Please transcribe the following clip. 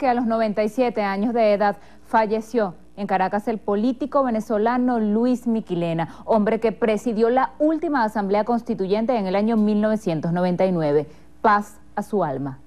que a los 97 años de edad falleció en Caracas el político venezolano Luis Miquilena, hombre que presidió la última asamblea constituyente en el año 1999. Paz a su alma.